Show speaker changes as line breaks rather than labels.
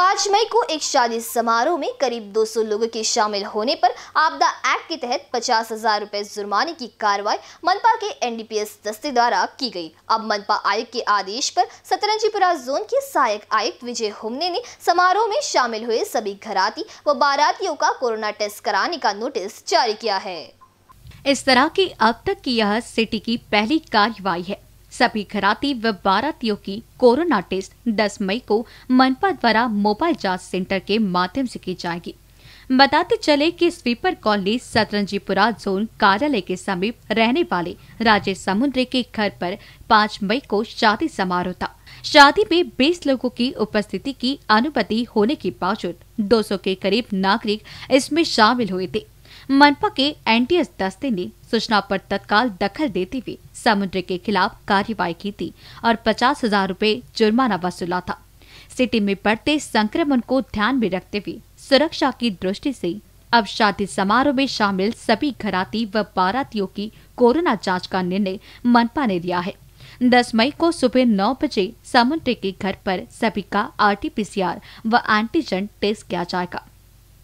पाँच मई को एक शादी समारोह में करीब 200 लोगों के शामिल होने पर आपदा एक्ट के तहत पचास हजार रूपए जुर्माने की कार्रवाई मनपा के एनडीपीएस दस्ते द्वारा की गई अब मनपा आयुक्त के आदेश पर सतरंजीपुरा जोन के सहायक आयुक्त विजय हुमने ने समारोह में शामिल हुए सभी घराती व बारातियों का कोरोना टेस्ट कराने का नोटिस जारी किया है
इस तरह की अब तक की यह सिटी की पहली कार्रवाई है सभी घराती व बारातियों की कोरोना टेस्ट 10 मई को मनपा द्वारा मोबाइल जांच सेंटर के माध्यम से की जाएगी बताते चले कि स्वीपर कॉलोनी सतरंजीपुरा जोन कार्यालय के समीप रहने वाले राजेश समुद्र के घर पर 5 मई को शादी समारोह था शादी में 20 लोगों की उपस्थिति की अनुमति होने के बावजूद 200 के करीब नागरिक इसमें शामिल हुए थे मनपा के एनटीएस दस्ते ने सूचना पर तत्काल दखल देते हुए समुद्र के खिलाफ कार्रवाई की थी और पचास हजार रूपए जुर्माना वसूला था सिटी में बढ़ते संक्रमण को ध्यान में रखते हुए सुरक्षा की दृष्टि से अब शादी समारोह में शामिल सभी घराती व बारातियों की कोरोना जांच का निर्णय मनपा ने लिया है 10 मई को सुबह नौ बजे समुद्र के घर पर सभी का आरटीपीसीआर व एंटीजन टेस्ट किया जाएगा